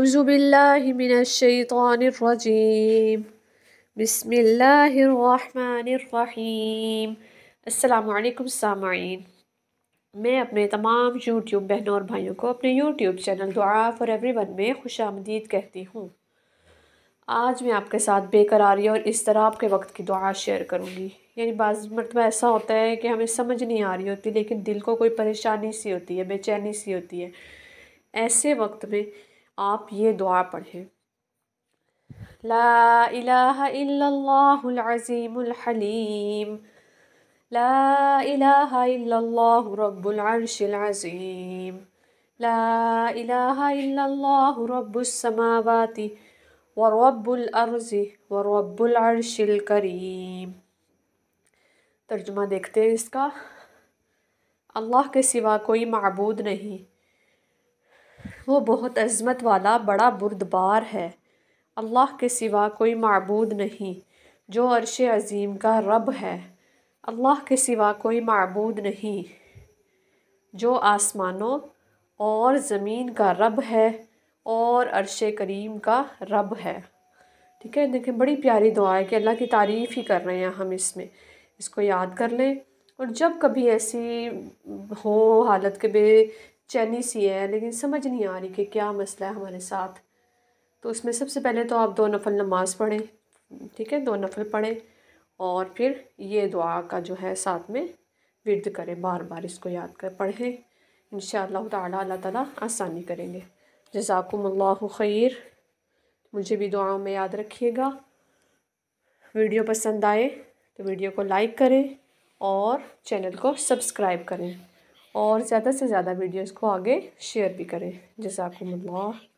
اعوذ باللہ من الشیطان الرجیم بسم اللہ الرحمن الرحیم السلام علیکم سامعین میں اپنے تمام یوٹیوب بہنوں اور بھائیوں کو اپنے یوٹیوب چینل دعا فار ایوری ون میں خوش آمدید کہتی ہوں آج میں آپ کے ساتھ بے قراری اور اس طرح آپ کے وقت کی دعا شیئر کروں گی یعنی بعض مرتبہ ایسا ہوتا ہے کہ ہمیں سمجھ نہیں آ رہی ہوتی لیکن دل کو کوئی پریشانی سی ہوتی ہے بے چینی سی ہوتی ہے ایسے وقت میں آپ یہ دعا پڑھیں لا الہ الا اللہ العظیم الحلیم لا الہ الا اللہ رب العرش العظیم لا الہ الا اللہ رب السماوات ورب الارض ورب العرش کریم ترجمہ دیکھتے ہیں اس کا اللہ کے سوا کوئی معبود نہیں وہ بہت عظمت والا بڑا بردبار ہے اللہ کے سوا کوئی معبود نہیں جو عرش عظیم کا رب ہے اللہ کے سوا کوئی معبود نہیں جو آسمانوں اور زمین کا رب ہے اور عرش کریم کا رب ہے ٹھیک ہے دیکھیں بڑی پیاری دعا ہے کہ اللہ کی تعریف ہی کر رہے ہیں ہم اس میں اس کو یاد کر لیں اور جب کبھی ایسی ہو حالت کے بے چینی سی ہے لیکن سمجھ نہیں آ رہی کہ کیا مسئلہ ہے ہمارے ساتھ تو اس میں سب سے پہلے تو آپ دو نفل نماز پڑھیں ٹھیک ہے دو نفل پڑھیں اور پھر یہ دعا کا جو ہے ساتھ میں ورد کریں بار بار اس کو یاد کر پڑھیں ان شاء اللہ تعالیٰ اللہ تعالیٰ آسانی کریں گے جزاکم اللہ خیر مجھے بھی دعاؤں میں یاد رکھیے گا ویڈیو پسند آئے تو ویڈیو کو لائک کریں اور چینل کو سبسکرائب کریں اور زیادہ سے زیادہ ویڈیوز کو آگے شیئر بھی کریں جزاکم اللہ